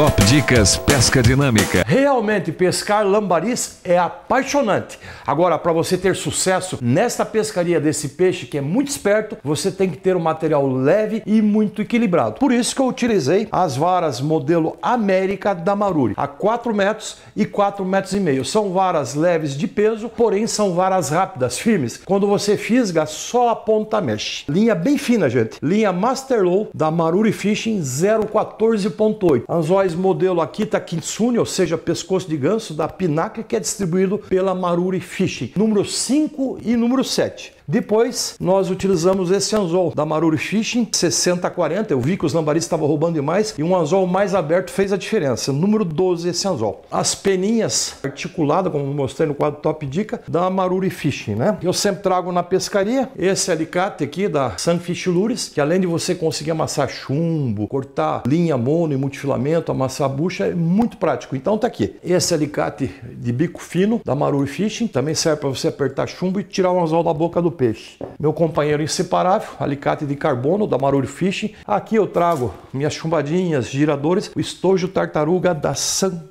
Top Dicas Pesca Dinâmica. Realmente, pescar lambaris é apaixonante. Agora, para você ter sucesso nesta pescaria desse peixe que é muito esperto, você tem que ter um material leve e muito equilibrado. Por isso que eu utilizei as varas modelo América da Maruri, a 4 metros e 4 metros e meio. São varas leves de peso, porém são varas rápidas, firmes. Quando você fisga, só a ponta mexe. Linha bem fina, gente. Linha Masterlow da Maruri Fishing 014.8. Anzóis mais modelo aqui está Kitsune, ou seja, pescoço de ganso da Pinaca, que é distribuído pela Maruri Fishing. Número 5 e número 7. Depois, nós utilizamos esse anzol da Maruri Fishing 6040. Eu vi que os lambaris estavam roubando demais e um anzol mais aberto fez a diferença. Número 12, esse anzol. As peninhas articuladas, como mostrei no quadro Top Dica, da Maruri Fishing, né? Eu sempre trago na pescaria esse alicate aqui da Sunfish Lures, que além de você conseguir amassar chumbo, cortar linha mono e multifilamento, amassar bucha, é muito prático. Então tá aqui. Esse alicate de bico fino da Maruri Fishing também serve para você apertar chumbo e tirar o anzol da boca do peixe. Meu companheiro inseparável, alicate de carbono da Marulho Fishing. Aqui eu trago minhas chumbadinhas, giradores, o estojo tartaruga da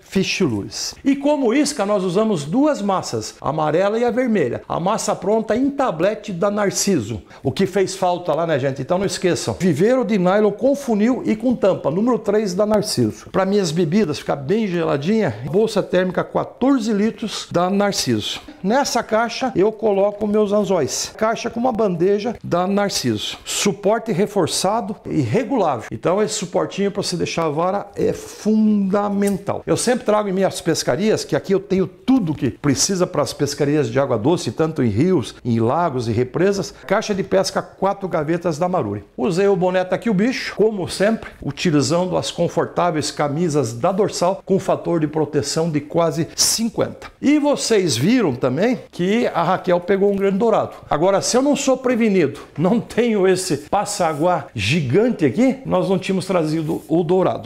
Fish Lures. E como isca nós usamos duas massas, a amarela e a vermelha. A massa pronta em tablete da Narciso. O que fez falta lá, né gente? Então não esqueçam. Viveiro de nylon com funil e com tampa, número 3 da Narciso. Para minhas bebidas ficar bem geladinha, bolsa térmica 14 litros da Narciso. Nessa caixa eu coloco meus anzóis caixa com uma bandeja da Narciso. Suporte reforçado e regulável. Então esse suportinho para você deixar a vara é fundamental. Eu sempre trago em minhas pescarias, que aqui eu tenho tudo que precisa para as pescarias de água doce, tanto em rios, em lagos e represas. Caixa de pesca quatro gavetas da Maruri. Usei o boneta tá aqui o bicho, como sempre, utilizando as confortáveis camisas da dorsal com fator de proteção de quase 50. E vocês viram também que a Raquel pegou um grande dourado. Agora, se eu não sou prevenido, não tenho esse passaguá gigante aqui, nós não tínhamos trazido o dourado.